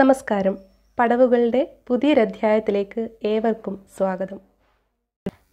നമസ്കാരം പടവുകളുടെ പുതിയൊരധ്യായത്തിലേക്ക് ഏവർക്കും സ്വാഗതം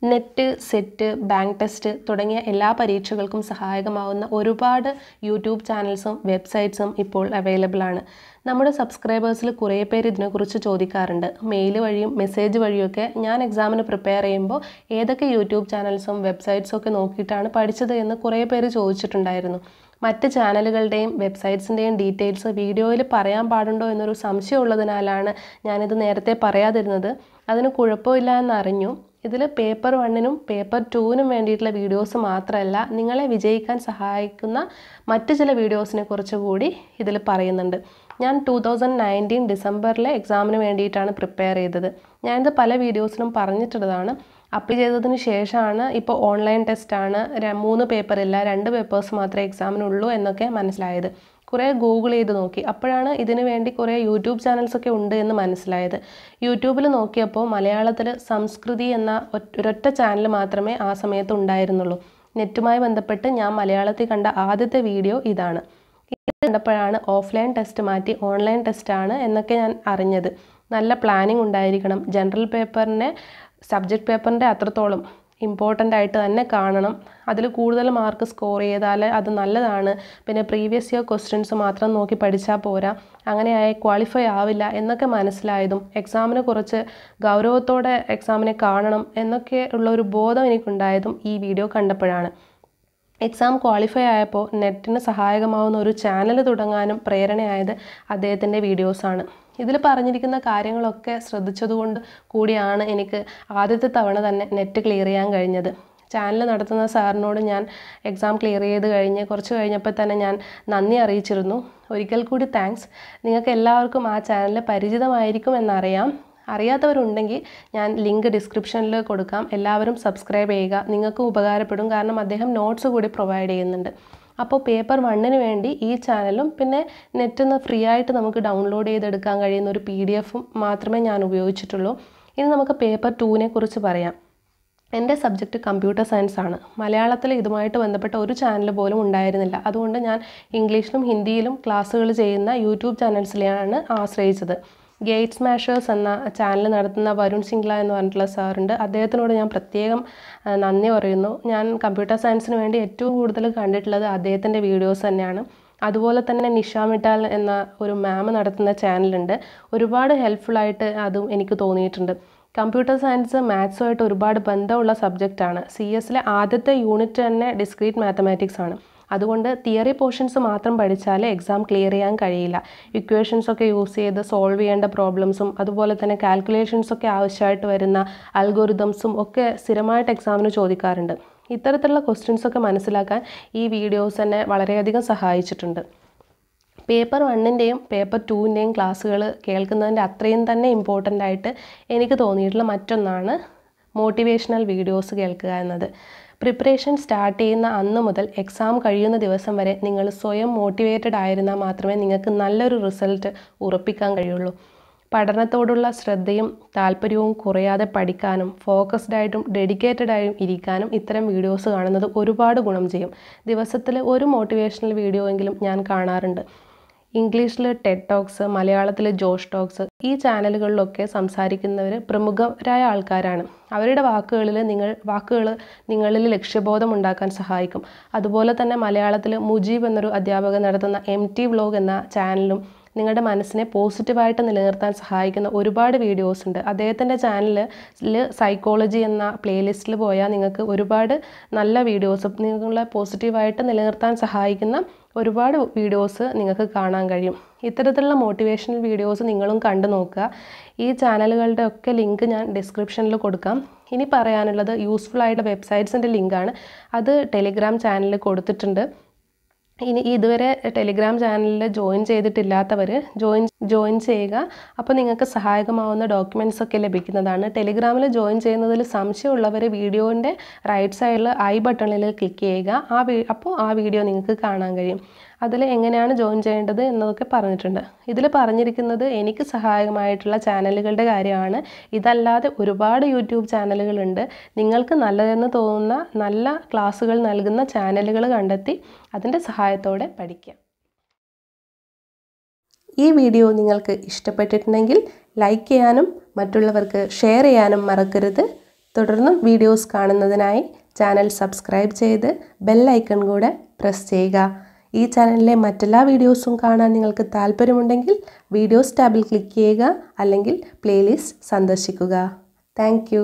നെറ്റ് സെറ്റ് ബാങ്ക് ടെസ്റ്റ് തുടങ്ങിയ എല്ലാ പരീക്ഷകൾക്കും സഹായകമാവുന്ന ഒരുപാട് യൂട്യൂബ് ചാനൽസും വെബ്സൈറ്റ്സും ഇപ്പോൾ അവൈലബിൾ ആണ് നമ്മുടെ സബ്സ്ക്രൈബേഴ്സിൽ കുറേ പേര് ഇതിനെക്കുറിച്ച് ചോദിക്കാറുണ്ട് മെയിൽ വഴിയും മെസ്സേജ് വഴിയൊക്കെ ഞാൻ എക്സാമിന് പ്രിപ്പയർ ചെയ്യുമ്പോൾ ഏതൊക്കെ യൂട്യൂബ് ചാനൽസും വെബ്സൈറ്റ്സും ഒക്കെ നോക്കിയിട്ടാണ് പഠിച്ചത് എന്ന് കുറേ പേര് ചോദിച്ചിട്ടുണ്ടായിരുന്നു മറ്റ് ചാനലുകളുടെയും വെബ്സൈറ്റ്സിൻ്റെയും ഡീറ്റെയിൽസ് വീഡിയോയിൽ പറയാൻ പാടുണ്ടോ എന്നൊരു സംശയമുള്ളതിനാലാണ് ഞാനിത് നേരത്തെ പറയാതിരുന്നത് അതിന് കുഴപ്പമില്ല എന്നറിഞ്ഞു ഇതിൽ പേപ്പർ വണ്ണിനും പേപ്പർ ടൂവിനും വേണ്ടിയിട്ടുള്ള വീഡിയോസ് മാത്രമല്ല നിങ്ങളെ വിജയിക്കാൻ സഹായിക്കുന്ന മറ്റ് ചില വീഡിയോസിനെ കുറിച്ച് കൂടി ഇതിൽ പറയുന്നുണ്ട് ഞാൻ ടു തൗസൻഡ് നയൻറ്റീൻ ഡിസംബറിലെ എക്സാമിന് വേണ്ടിയിട്ടാണ് പ്രിപ്പയർ ചെയ്തത് ഞാനിത് പല വീഡിയോസിനും പറഞ്ഞിട്ടുള്ളതാണ് അപ്ലൈ ചെയ്തതിന് ശേഷമാണ് ഇപ്പോൾ ഓൺലൈൻ ടെസ്റ്റാണ് മൂന്ന് പേപ്പറില്ല രണ്ട് പേപ്പേഴ്സ് മാത്രമേ എക്സാമിനുള്ളൂ എന്നൊക്കെ മനസ്സിലായത് കുറേ ഗൂഗിൾ ചെയ്ത് നോക്കി അപ്പോഴാണ് ഇതിനു വേണ്ടി കുറേ യൂട്യൂബ് ചാനൽസൊക്കെ ഉണ്ട് എന്ന് മനസ്സിലായത് യൂട്യൂബിൽ നോക്കിയപ്പോൾ മലയാളത്തിൽ സംസ്കൃതി എന്ന ഒരൊറ്റ ചാനൽ മാത്രമേ ആ സമയത്ത് ഉണ്ടായിരുന്നുള്ളൂ നെറ്റുമായി ബന്ധപ്പെട്ട് ഞാൻ മലയാളത്തിൽ കണ്ട ആദ്യത്തെ വീഡിയോ ഇതാണ് ഇത് കണ്ടപ്പോഴാണ് ഓഫ്ലൈൻ ടെസ്റ്റ് മാറ്റി ഓൺലൈൻ ടെസ്റ്റാണ് എന്നൊക്കെ ഞാൻ അറിഞ്ഞത് നല്ല പ്ലാനിങ് ഉണ്ടായിരിക്കണം ജനറൽ പേപ്പറിനെ സബ്ജക്റ്റ് പേപ്പറിൻ്റെ അത്രത്തോളം ഇമ്പോർട്ടൻ്റ് ആയിട്ട് തന്നെ കാണണം അതിൽ കൂടുതൽ മാർക്ക് സ്കോർ ചെയ്താൽ അത് നല്ലതാണ് പിന്നെ പ്രീവിയസ് ഇയർ ക്വസ്റ്റ്യൻസ് മാത്രം നോക്കി പഠിച്ചാൽ പോരാ അങ്ങനെയായി ക്വാളിഫൈ ആവില്ല എന്നൊക്കെ മനസ്സിലായതും എക്സാമിനെ കുറച്ച് ഗൗരവത്തോടെ എക്സാമിനെ കാണണം എന്നൊക്കെ ഉള്ള ഒരു ബോധം എനിക്കുണ്ടായതും ഈ വീഡിയോ കണ്ടപ്പോഴാണ് എക്സാം ക്വാളിഫൈ ആയപ്പോൾ നെറ്റിന് സഹായകമാവുന്ന ഒരു ചാനൽ തുടങ്ങാനും പ്രേരണയായത് അദ്ദേഹത്തിൻ്റെ വീഡിയോസാണ് ഇതിൽ പറഞ്ഞിരിക്കുന്ന കാര്യങ്ങളൊക്കെ ശ്രദ്ധിച്ചതുകൊണ്ട് കൂടിയാണ് എനിക്ക് ആദ്യത്തെ തവണ തന്നെ നെറ്റ് ക്ലിയർ ചെയ്യാൻ കഴിഞ്ഞത് ചാനൽ നടത്തുന്ന സാറിനോട് ഞാൻ എക്സാം ക്ലിയർ ചെയ്ത് കഴിഞ്ഞ് കുറച്ച് കഴിഞ്ഞപ്പോൾ തന്നെ ഞാൻ നന്ദി അറിയിച്ചിരുന്നു ഒരിക്കൽ കൂടി താങ്ക്സ് നിങ്ങൾക്ക് എല്ലാവർക്കും ആ ചാനൽ പരിചിതമായിരിക്കും എന്നറിയാം അറിയാത്തവരുണ്ടെങ്കിൽ ഞാൻ ലിങ്ക് ഡിസ്ക്രിപ്ഷനിൽ കൊടുക്കാം എല്ലാവരും സബ്സ്ക്രൈബ് ചെയ്യുക നിങ്ങൾക്കും ഉപകാരപ്പെടും കാരണം അദ്ദേഹം നോട്ട്സ് കൂടി പ്രൊവൈഡ് ചെയ്യുന്നുണ്ട് അപ്പോൾ പേപ്പർ വണ്ണിന് വേണ്ടി ഈ ചാനലും പിന്നെ നെറ്റിൽ നിന്ന് ഫ്രീ ആയിട്ട് നമുക്ക് ഡൗൺലോഡ് ചെയ്തെടുക്കാൻ കഴിയുന്ന ഒരു പി ഡി എഫും മാത്രമേ ഞാൻ ഉപയോഗിച്ചിട്ടുള്ളൂ ഇനി നമുക്ക് പേപ്പർ ടൂവിനെ കുറിച്ച് പറയാം എൻ്റെ സബ്ജക്റ്റ് കമ്പ്യൂട്ടർ സയൻസ് ആണ് മലയാളത്തിൽ ഇതുമായിട്ട് ബന്ധപ്പെട്ട ഒരു ചാനൽ പോലും ഉണ്ടായിരുന്നില്ല അതുകൊണ്ട് ഞാൻ ഇംഗ്ലീഷിലും ഹിന്ദിയിലും ക്ലാസ്സുകൾ ചെയ്യുന്ന യൂട്യൂബ് ചാനൽസിലെയാണ് ആശ്രയിച്ചത് ഗേറ്റ് സ്മാഷേഴ്സ് എന്ന ചാനൽ നടത്തുന്ന വരുൺ സിംഗ്ല എന്ന് പറഞ്ഞിട്ടുള്ള സാറുണ്ട് അദ്ദേഹത്തിനോട് ഞാൻ പ്രത്യേകം നന്ദി പറയുന്നു ഞാൻ കമ്പ്യൂട്ടർ സയൻസിന് വേണ്ടി ഏറ്റവും കൂടുതൽ കണ്ടിട്ടുള്ളത് അദ്ദേഹത്തിൻ്റെ വീഡിയോസ് തന്നെയാണ് അതുപോലെ തന്നെ നിഷ മിട്ടാൽ എന്ന ഒരു മാം നടത്തുന്ന ചാനലുണ്ട് ഒരുപാട് ഹെൽപ്ഫുള്ളായിട്ട് അതും എനിക്ക് തോന്നിയിട്ടുണ്ട് കമ്പ്യൂട്ടർ സയൻസ് മാത്സുമായിട്ട് ഒരുപാട് ബന്ധമുള്ള സബ്ജക്റ്റാണ് സി എസിലെ ആദ്യത്തെ യൂണിറ്റ് തന്നെ ഡിസ്ക്രീറ്റ് മാത്തമാറ്റിക്സ് ആണ് അതുകൊണ്ട് തിയറി പോർഷൻസ് മാത്രം പഠിച്ചാൽ എക്സാം ക്ലിയർ ചെയ്യാൻ കഴിയില്ല ഇക്വേഷൻസ് ഒക്കെ യൂസ് ചെയ്ത് സോൾവ് ചെയ്യേണ്ട പ്രോബ്ലംസും അതുപോലെ തന്നെ കാൽക്കുലേഷൻസ് ഒക്കെ ആവശ്യമായിട്ട് വരുന്ന അൽഗോരിതംസും ഒക്കെ സ്ഥിരമായിട്ട് എക്സാമിന് ചോദിക്കാറുണ്ട് ഇത്തരത്തിലുള്ള ക്വസ്റ്റ്യൻസൊക്കെ മനസ്സിലാക്കാൻ ഈ വീഡിയോസ് തന്നെ വളരെയധികം സഹായിച്ചിട്ടുണ്ട് പേപ്പർ വണ്ണിൻ്റെയും പേപ്പർ ടുവിൻ്റെയും ക്ലാസ്സുകൾ കേൾക്കുന്നതിൻ്റെ അത്രയും തന്നെ ഇമ്പോർട്ടൻ്റ് ആയിട്ട് എനിക്ക് തോന്നിയിട്ടുള്ള മറ്റൊന്നാണ് മോട്ടിവേഷണൽ വീഡിയോസ് കേൾക്കുക എന്നത് പ്രിപ്പറേഷൻ സ്റ്റാർട്ട് ചെയ്യുന്ന അന്ന് മുതൽ എക്സാം കഴിയുന്ന ദിവസം വരെ നിങ്ങൾ സ്വയം മോട്ടിവേറ്റഡ് ആയിരുന്നാൽ മാത്രമേ നിങ്ങൾക്ക് നല്ലൊരു റിസൾട്ട് ഉറപ്പിക്കാൻ കഴിയുള്ളൂ പഠനത്തോടുള്ള ശ്രദ്ധയും താല്പര്യവും കുറയാതെ പഠിക്കാനും ഫോക്കസ്ഡായിട്ടും ഡെഡിക്കേറ്റഡായും ഇരിക്കാനും ഇത്തരം വീഡിയോസ് കാണുന്നത് ഒരുപാട് ഗുണം ചെയ്യും ദിവസത്തിൽ ഒരു മോട്ടിവേഷണൽ വീഡിയോ എങ്കിലും ഞാൻ കാണാറുണ്ട് ഇംഗ്ലീഷിൽ ടെഡ് ടോക്സ് മലയാളത്തിൽ ജോഷ് ടോക്സ് ഈ ചാനലുകളിലൊക്കെ സംസാരിക്കുന്നവർ പ്രമുഖരായ ആൾക്കാരാണ് അവരുടെ വാക്കുകളിൽ നിങ്ങൾ വാക്കുകൾ നിങ്ങളിൽ ലക്ഷ്യബോധം ഉണ്ടാക്കാൻ സഹായിക്കും അതുപോലെ തന്നെ മലയാളത്തിൽ മുജീബ് എന്നൊരു അധ്യാപകൻ നടത്തുന്ന എം ടി വ്ലോഗ് എന്ന ചാനലും നിങ്ങളുടെ മനസ്സിനെ പോസിറ്റീവായിട്ട് നിലനിർത്താൻ സഹായിക്കുന്ന ഒരുപാട് വീഡിയോസ് ഉണ്ട് അദ്ദേഹത്തിൻ്റെ ചാനലിൽ സൈക്കോളജി എന്ന പ്ലേലിസ്റ്റിൽ പോയാൽ നിങ്ങൾക്ക് ഒരുപാട് നല്ല വീഡിയോസ് നിങ്ങളെ പോസിറ്റീവായിട്ട് നിലനിർത്താൻ സഹായിക്കുന്ന ഒരുപാട് വീഡിയോസ് നിങ്ങൾക്ക് കാണാൻ കഴിയും ഇത്തരത്തിലുള്ള മോട്ടിവേഷണൽ വീഡിയോസ് നിങ്ങളും കണ്ടു നോക്കുക ഈ ചാനലുകളുടെ ഒക്കെ ലിങ്ക് ഞാൻ ഡിസ്ക്രിപ്ഷനിൽ കൊടുക്കാം ഇനി പറയാനുള്ളത് യൂസ്ഫുൾ ആയിട്ടുള്ള വെബ്സൈറ്റ്സിൻ്റെ ലിങ്കാണ് അത് ടെലിഗ്രാം ചാനലിൽ കൊടുത്തിട്ടുണ്ട് ഇനി ഇതുവരെ ടെലിഗ്രാം ചാനലിൽ ജോയിൻ ചെയ്തിട്ടില്ലാത്തവർ ജോയിൻ ജോയിൻ ചെയ്യുക അപ്പോൾ നിങ്ങൾക്ക് സഹായകമാവുന്ന ഡോക്യുമെൻറ്റ്സ് ഒക്കെ ലഭിക്കുന്നതാണ് ടെലിഗ്രാമിൽ ജോയിൻ ചെയ്യുന്നതിൽ സംശയമുള്ളവർ വീഡിയോൻ്റെ റൈറ്റ് സൈഡിൽ ഐ ബട്ടണിൽ ക്ലിക്ക് ചെയ്യുക ആ അപ്പോൾ ആ വീഡിയോ നിങ്ങൾക്ക് കാണാൻ കഴിയും അതിൽ എങ്ങനെയാണ് ജോയിൻ ചെയ്യേണ്ടത് എന്നതൊക്കെ പറഞ്ഞിട്ടുണ്ട് ഇതിൽ പറഞ്ഞിരിക്കുന്നത് എനിക്ക് സഹായകമായിട്ടുള്ള ചാനലുകളുടെ കാര്യമാണ് ഇതല്ലാതെ ഒരുപാട് യൂട്യൂബ് ചാനലുകളുണ്ട് നിങ്ങൾക്ക് നല്ലതെന്ന് തോന്നുന്ന നല്ല ക്ലാസ്സുകൾ നൽകുന്ന ചാനലുകൾ കണ്ടെത്തി അതിൻ്റെ സഹായം സഹായത്തോടെ പഠിക്കാം ഈ വീഡിയോ നിങ്ങൾക്ക് ഇഷ്ടപ്പെട്ടിട്ടുണ്ടെങ്കിൽ ലൈക്ക് ചെയ്യാനും മറ്റുള്ളവർക്ക് ഷെയർ ചെയ്യാനും മറക്കരുത് തുടർന്നും വീഡിയോസ് കാണുന്നതിനായി ചാനൽ സബ്സ്ക്രൈബ് ചെയ്ത് ബെല്ലൈക്കൺ കൂടെ പ്രസ് ചെയ്യുക ഈ ചാനലിലെ മറ്റെല്ലാ വീഡിയോസും കാണാൻ നിങ്ങൾക്ക് താല്പര്യമുണ്ടെങ്കിൽ വീഡിയോസ് ടാബിൽ ക്ലിക്ക് ചെയ്യുക അല്ലെങ്കിൽ പ്ലേലിസ്റ്റ് സന്ദർശിക്കുക താങ്ക്